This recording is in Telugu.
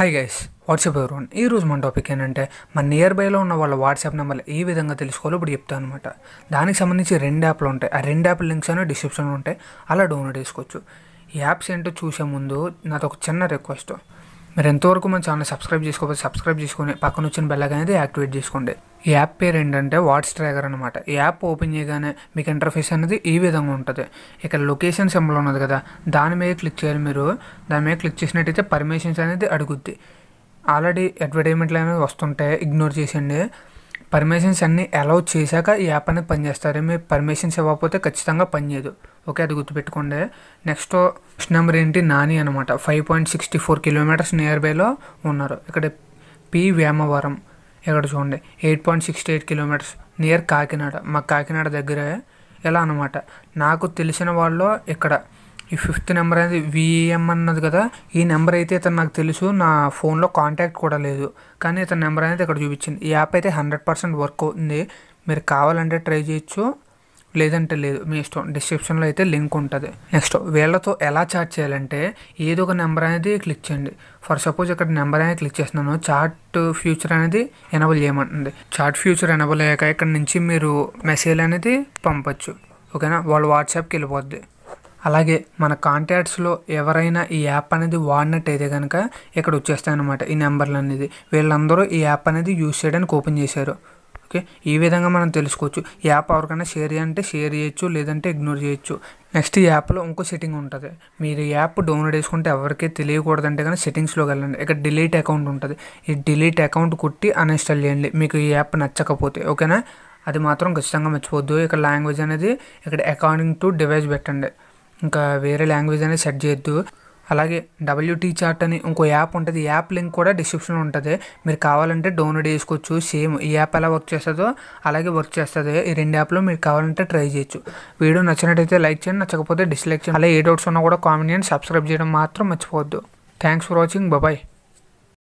హై గైస్ వాట్సాప్ ఎవరు ఈ రోజు మన టాపిక్ ఏంటంటే మన నియర్ బైలో ఉన్న వాళ్ళ వాట్సాప్ నెంబర్లు ఏ విధంగా తెలుసుకోవాలో ఇప్పుడు చెప్తాను అనమాట దానికి సంబంధించి రెండు యాప్లు ఉంటాయి ఆ రెండు యాప్ లింక్స్ అనేవి డిస్క్రిప్షన్లో ఉంటాయి అలా డౌన్లోడ్ చేసుకోవచ్చు ఈ యాప్స్ ఏంటో చూసే ముందు నాతో ఒక చిన్న రిక్వెస్ట్ మీరు ఎంతవరకు మన ఛానల్ సబ్స్క్రైబ్ చేసుకోకపోతే సబ్స్క్రైబ్ చేసుకుని పక్కన వచ్చిన బెల్లగా అనేది యాక్టివేట్ చేసుకోండి ఈ యాప్ పేరు ఏంటంటే వాట్స్ ట్రాగర్ అనమాట ఈ యాప్ ఓపెన్ చేయగానే మీకు ఇంటర్ఫేస్ అనేది ఈ విధంగా ఉంటుంది ఇక్కడ లొకేషన్ సింబల్ ఉన్నది కదా దాని మీద క్లిక్ చేయాలి మీరు దాని మీద క్లిక్ చేసినట్టయితే పర్మిషన్స్ అనేది అడుగుద్ది ఆల్రెడీ అడ్వర్టైజ్మెంట్లు అనేవి వస్తుంటాయి ఇగ్నోర్ చేసేయండి పర్మిషన్స్ అన్నీ అలౌ చేశాక ఈ యాప్ అనేది పనిచేస్తారు మీరు పర్మిషన్స్ ఇవ్వకపోతే ఖచ్చితంగా పనిచేయదు ఓకే అది గుర్తుపెట్టుకోండి నెక్స్ట్ నెక్స్ట్ నెంబర్ ఏంటి నాని అనమాట five point sixty four kilometers near బైలో ఉన్నారు ఇక్కడ పి వేమవరం ఇక్కడ చూడండి eight point sixty eight kilometers near Kakinada మా కాకినాడ దగ్గరే ఇలా అనమాట నాకు తెలిసిన వాళ్ళు ఇక్కడ ఈ ఫిఫ్త్ నెంబర్ అనేది విఎం అన్నది కదా ఈ నెంబర్ అయితే ఇతను నాకు తెలుసు నా ఫోన్లో కాంటాక్ట్ కూడా లేదు కానీ ఇతని నెంబర్ అనేది ఇక్కడ చూపించింది ఈ యాప్ అయితే హండ్రెడ్ పర్సెంట్ వర్క్ అవుతుంది మీరు కావాలంటే ట్రై చేయొచ్చు లేదంటే లేదు మీ ఇష్టం డిస్క్రిప్షన్లో అయితే లింక్ ఉంటుంది నెక్స్ట్ వీళ్ళతో ఎలా చాట్ చేయాలంటే ఏదో ఒక నెంబర్ అనేది క్లిక్ చేయండి ఫర్ సపోజ్ ఇక్కడ నెంబర్ అనేది క్లిక్ చేస్తున్నాను చాట్ ఫ్యూచర్ అనేది ఎనబుల్ చేయమంటుంది చాట్ ఫ్యూచర్ ఎనబుల్ అయ్యాక ఇక్కడ నుంచి మీరు మెసేజ్ అనేది పంపచ్చు ఓకేనా వాళ్ళు వాట్సాప్కి వెళ్ళిపోద్ది అలాగే మన కాంటాక్ట్స్లో ఎవరైనా ఈ యాప్ అనేది వాడినట్టయితే కనుక ఇక్కడ వచ్చేస్తాయి అనమాట ఈ నెంబర్లు అనేది వీళ్ళందరూ ఈ యాప్ అనేది యూస్ చేయడానికి ఓపెన్ చేశారు ఓకే ఈ విధంగా మనం తెలుసుకోవచ్చు యాప్ ఎవరికైనా షేర్ చేయంటే షేర్ చేయొచ్చు లేదంటే ఇగ్నోర్ చేయొచ్చు నెక్స్ట్ ఈ యాప్లో ఇంకో సెట్టింగ్ ఉంటుంది మీరు యాప్ డౌన్లోడ్ చేసుకుంటే ఎవరికీ అంటే కానీ సెట్టింగ్స్లోకి వెళ్ళండి ఇక్కడ డిలీట్ అకౌంట్ ఉంటుంది ఈ డిలీట్ అకౌంట్ కుట్టి అన్ఇన్స్టాల్ చేయండి మీకు ఈ యాప్ నచ్చకపోతే ఓకేనా అది మాత్రం ఖచ్చితంగా మర్చిపోద్దు ఇక్కడ లాంగ్వేజ్ అనేది ఇక్కడ అకార్డింగ్ టు డివైస్ పెట్టండి ఇంకా వేరే లాంగ్వేజ్ అనేది సెట్ చేయొద్దు అలాగే డబ్ల్యూటీ చార్ట్ అని ఇంకో యాప్ ఉంటుంది యాప్ లింక్ కూడా డిస్క్రిప్షన్లో ఉంటుంది మీరు కావాలంటే డౌన్లోడ్ చేసుకోవచ్చు సేమ్ ఈ యాప్ ఎలా వర్క్ చేస్తుందో అలాగే వర్క్ చేస్తుంది ఈ రెండు యాప్లో మీరు కావాలంటే ట్రై చేయొచ్చు వీడియో నచ్చినట్టయితే లైక్ చేయండి నచ్చకపోతే డిస్లైక్ చేయండి అలాగే ఏ డౌట్స్ ఉన్నా కూడా కామెంట్ చేయండి సబ్స్క్రైబ్ చేయడం మాత్రం మర్చిపోవద్దు థ్యాంక్స్ ఫర్ వాచింగ్ బాయ్